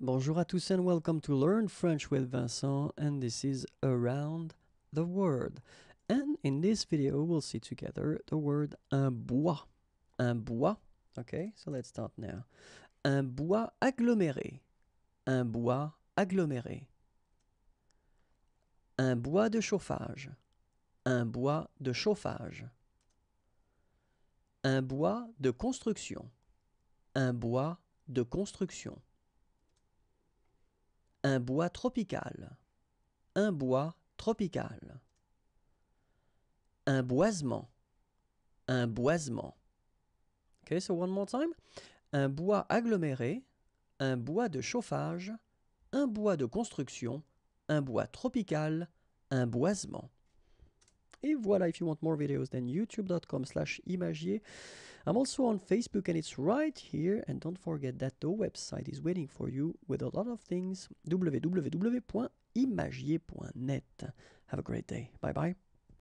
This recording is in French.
Bonjour à tous and welcome to Learn French with Vincent and this is Around the Word. And in this video we'll see together the word un bois. Un bois. Okay, so let's start now. Un bois aggloméré. Un bois aggloméré. Un bois de chauffage. Un bois de chauffage. Un bois de construction. Un bois de construction un bois tropical. Un bois tropical. Un boisement. Un boisement. Okay, so one more time. Un bois aggloméré, un bois de chauffage, un bois de construction, un bois tropical, un boisement. Et voilà, if you want more videos, then youtube.com slash imagier. I'm also on Facebook and it's right here. And don't forget that the website is waiting for you with a lot of things. www.imagier.net. Have a great day. Bye bye.